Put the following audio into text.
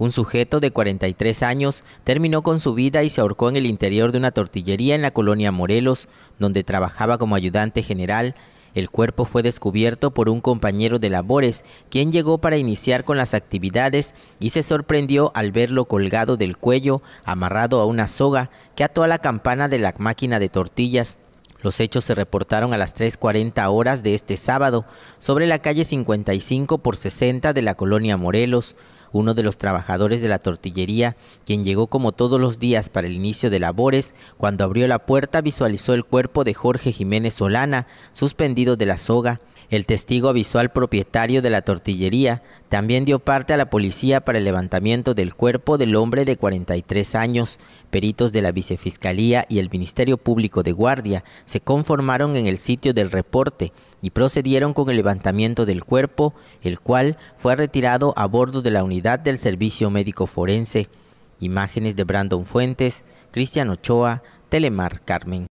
Un sujeto de 43 años terminó con su vida y se ahorcó en el interior de una tortillería en la colonia Morelos, donde trabajaba como ayudante general. El cuerpo fue descubierto por un compañero de labores, quien llegó para iniciar con las actividades y se sorprendió al verlo colgado del cuello, amarrado a una soga que ató a la campana de la máquina de tortillas. Los hechos se reportaron a las 3.40 horas de este sábado sobre la calle 55 por 60 de la colonia Morelos uno de los trabajadores de la tortillería, quien llegó como todos los días para el inicio de labores, cuando abrió la puerta visualizó el cuerpo de Jorge Jiménez Solana, suspendido de la soga. El testigo avisó al propietario de la tortillería, también dio parte a la policía para el levantamiento del cuerpo del hombre de 43 años. Peritos de la Vicefiscalía y el Ministerio Público de Guardia se conformaron en el sitio del reporte y procedieron con el levantamiento del cuerpo, el cual fue retirado a bordo de la unidad del Servicio Médico Forense. Imágenes de Brandon Fuentes, Cristian Ochoa, Telemar Carmen.